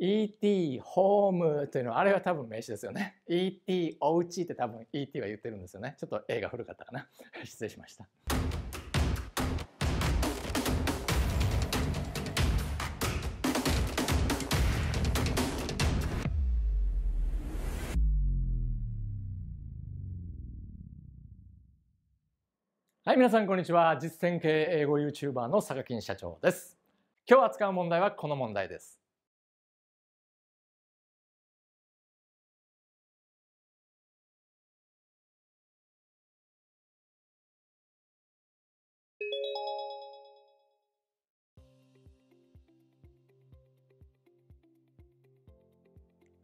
ET ホームというのはあれは多分名詞ですよね ET おうちって多分 ET は言ってるんですよねちょっと映画古かったかな 失礼しましたはい皆さんこんにちは実践系英語 YouTuber の坂金社長です今日扱う問題はこの問題です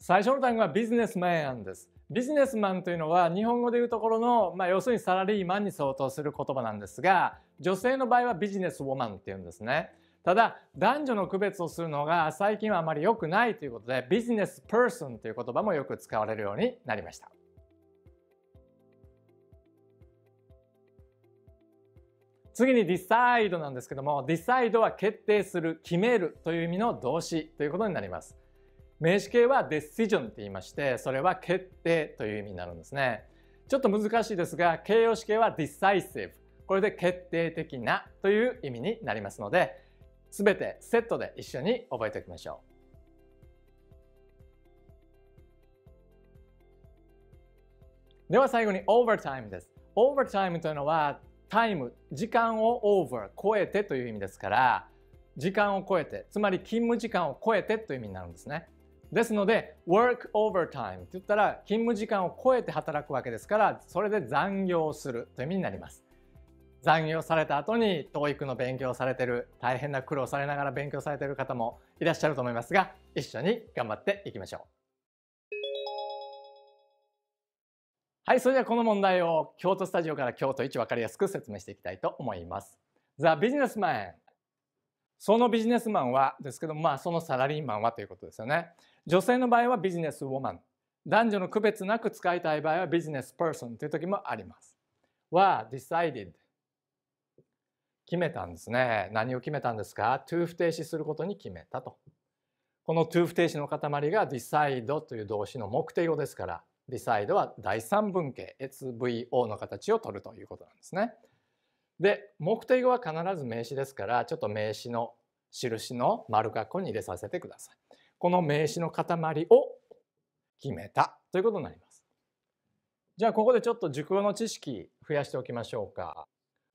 最初の単語はビジネスマンです。ビジネスマンというのは日本語でいうところの、まあ、要するにサラリーマンに相当する言葉なんですが女性の場合はビジネスウォマンっていうんですね。ただ男女の区別をするのが最近はあまり良くないということでビジネスパーソンという言葉もよく使われるようになりました。次に decide なんですけども decide は決定する決めるという意味の動詞ということになります名詞形は decision って言いまして、それは決定という意味になるんですね。ちょっと難しいですが、形容詞形は decisive。これで決定的なという意味になりますので、全てセットで一緒に覚えておきましょう。では最後に overtime です。overtime というのはタイム、時間を over、超えてという意味ですから、時間を超えて、つまり勤務時間を超えてという意味になるんですね。ですので work overtime って言ったら勤務時間を超えて働くわけですからそれで残業するという意味になります残業された後に TOEIC の勉強されてる大変な苦労されながら勉強されてる方もいらっしゃると思いますが一緒に頑張っていきましょうはいそれではこの問題を京都スタジオから京都一分かりやすく説明していきたいと思います The businessman そのビジネスマンはですけどまあそのサラリーマンはということですよね女性の場合はビジネスウォーマン男女の区別なく使いたい場合はビジネスパーソンという時もありますは decided 決めたんですね何を決めたんですか to 不定詞することに決めたとこの to 不定詞の塊が decide という動詞の目的語ですから decide は第三文型 SVO の形を取るということなんですねで目的語は必ず名詞ですからちょっと名詞の印の丸括弧に入れさせてください。この名詞の塊を決めたということになります。じゃあここでちょっと熟語の知識増やしておきましょうか。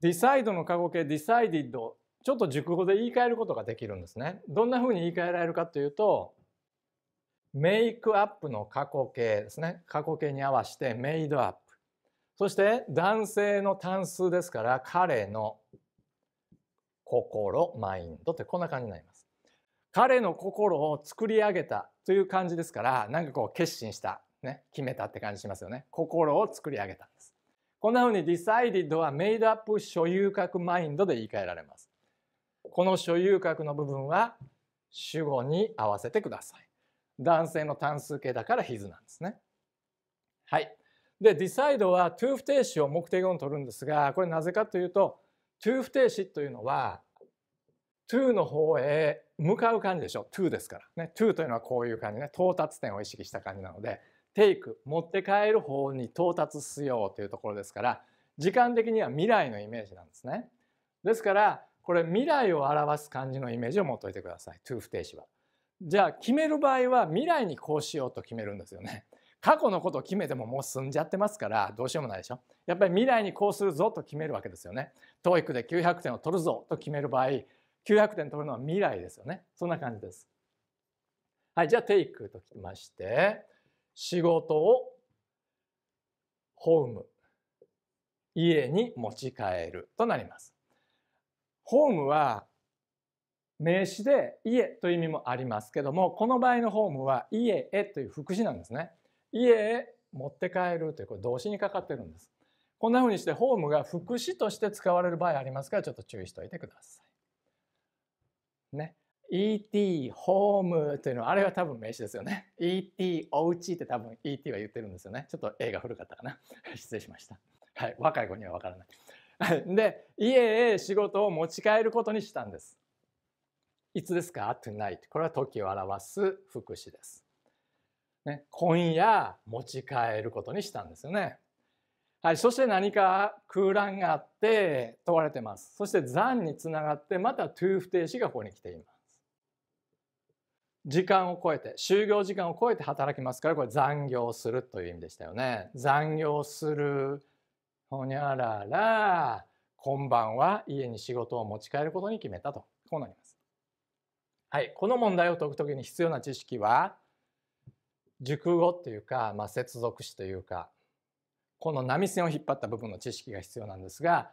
decide の過去形 decided ちょっと熟語で言い換えることができるんですね。どんな風に言い換えられるかというと make up の過去形ですね。過去形に合わせて made up そして男性の単数ですから彼の心マインドってこんな感じになります。彼の心を作り上げたという感じですからなんかこう決心した、ね、決めたって感じしますよね。心を作り上げたんです。こんなふうに decided は made up 所有格マインドで言い換えられます。この所有格の部分は主語に合わせてください。男性の単数形だから his なんですね。はい。でディサイドはトゥー不定詞を目的語に取るんですがこれなぜかというとトゥー不定詞というのはトゥーの方へ向かう感じでしょトゥーですからねトゥーというのはこういう感じね到達点を意識した感じなのでテイク、持って帰る方に到達しようというところですから時間的には未来のイメージなんですねですからこれ未来を表す感じのイメージを持っておいてくださいトゥー不定詞はじゃあ決める場合は未来にこうしようと決めるんですよね過去のことを決めてももう済んじゃってますからどうしようもないでしょやっぱり未来にこうするぞと決めるわけですよね TOEIC で900点を取るぞと決める場合900点取るのは未来ですよねそんな感じですはいじゃあテイクときまして仕事をホーム家に持ち帰るとなりますホームは名詞で家という意味もありますけどもこの場合のホームは家へという副詞なんですね家へ持って帰るというこれ動詞にかかってるんですこんなふうにしてホームが副詞として使われる場合ありますからちょっと注意しておいてくださいね ET ホームというのはあれは多分名詞ですよね ET おうちって多分 ET は言ってるんですよねちょっと A が古かったかな 失礼しましたはい若い子にはわからない で家へ仕事を持ち帰ることにしたんですいつですか tonight これは時を表す副詞ですね、今夜持ち帰ることにしたんですよね。はい、そして何か空欄があって問われてます。そして残につながってまた to 不定詞がここに来ています。時間を超えて就業時間を超えて働きますからこれ残業するという意味でしたよね。残業するほにゃらら今晩は家に仕事を持ち帰ることに決めたとこうなります。はい、この問題を解くときに必要な知識は熟語っていうか、まあ、接続詞というかこの波線を引っ張った部分の知識が必要なんですが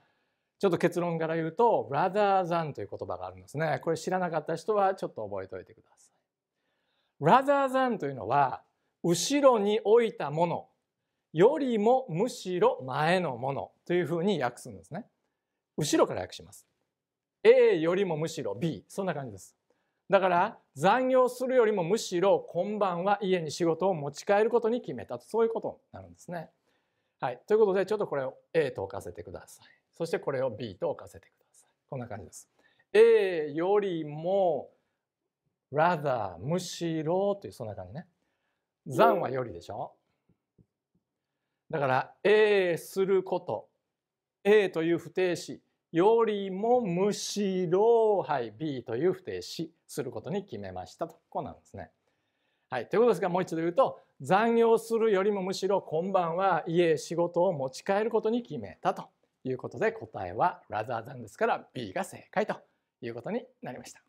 ちょっと結論から言うと rather than という言葉があるんですねこれ知らなかった人はちょっと覚えておいてください rather than というのは後ろに置いたものよりもむしろ前のものというふうに訳すんですね後ろから訳します A よりもむしろ B そんな感じですだから残業するよりもむしろ今晩は家に仕事を持ち帰ることに決めたとそういうことになるんですね。はい、ということでちょっとこれを A と置かせてください。そしてこれを B と置かせてください。こんな感じです。A よりも rather むしろというそんな感じね。残はよりでしょだから A すること A という不定詞よりもむしろ、はい、B という不定詞することに決めましたとこうなんですね。はい、ということですがもう一度言うと残業するよりもむしろ今晩は家へ仕事を持ち帰ることに決めたということで答えは rather than ですから B が正解ということになりました。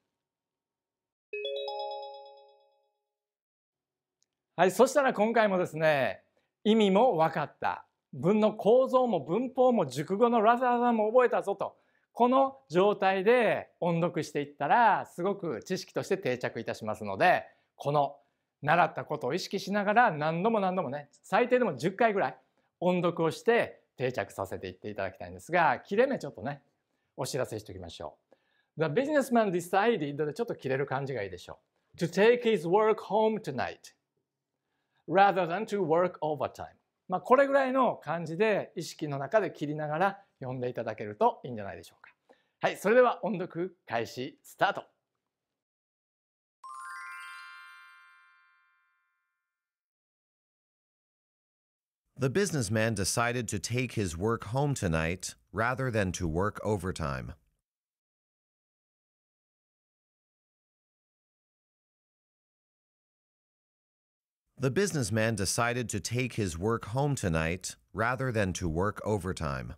はい、そしたら今回もですね意味も分かった文の構造も文法も熟語のラザラも覚えたぞとこの状態で音読していったらすごく知識として定着いたしますのでこの習ったことを意識しながら何度も何度もね最低でも10回ぐらい音読をして定着させていっていただきたいんですが切れ目ちょっとねお知らせしておきましょう。The businessman decided でちょっと切れる感じがいいでしょう。To take his work home tonight rather than to work overtime まあ、これぐらいの感じで意識の中で切りながら読んでいただけるといいんじゃないでしょうか。はい、それでは音読開始スタート。The businessman decided to take his work home tonight rather than to work overtime. The businessman decided to take his work home tonight rather than to work overtime.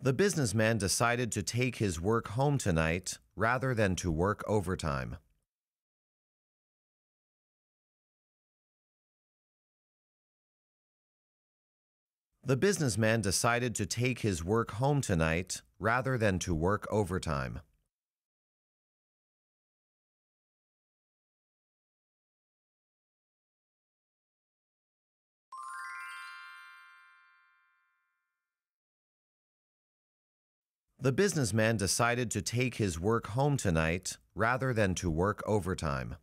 The businessman decided to take his work home tonight rather than to work overtime. The businessman decided to take his work home tonight rather than to work overtime. The businessman decided to take his work home tonight rather than to work overtime.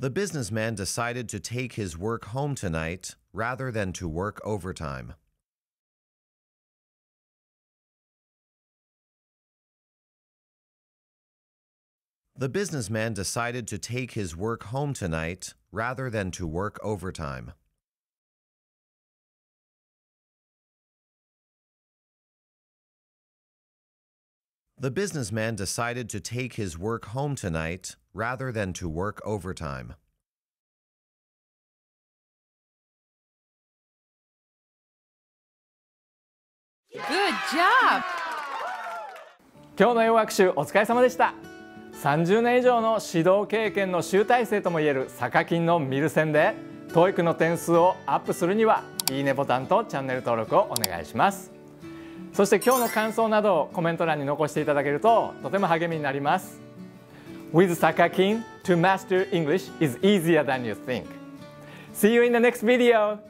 The businessman decided to take his work home tonight rather than to work overtime. The businessman decided to take his work home tonight rather than to work overtime. The businessman decided to take his work home tonight rather than to work overtime. Good job! 今日の要約集お疲れ様でした30年以上の指導経験の集大成ともいえる坂金のミルセンで TOEIC の点数をアップするにはいいねボタンとチャンネル登録をお願いしますそして今日の感想などをコメント欄に残していただけるととても励みになります With Sakakin, to master English is easier than you think See you in the next video!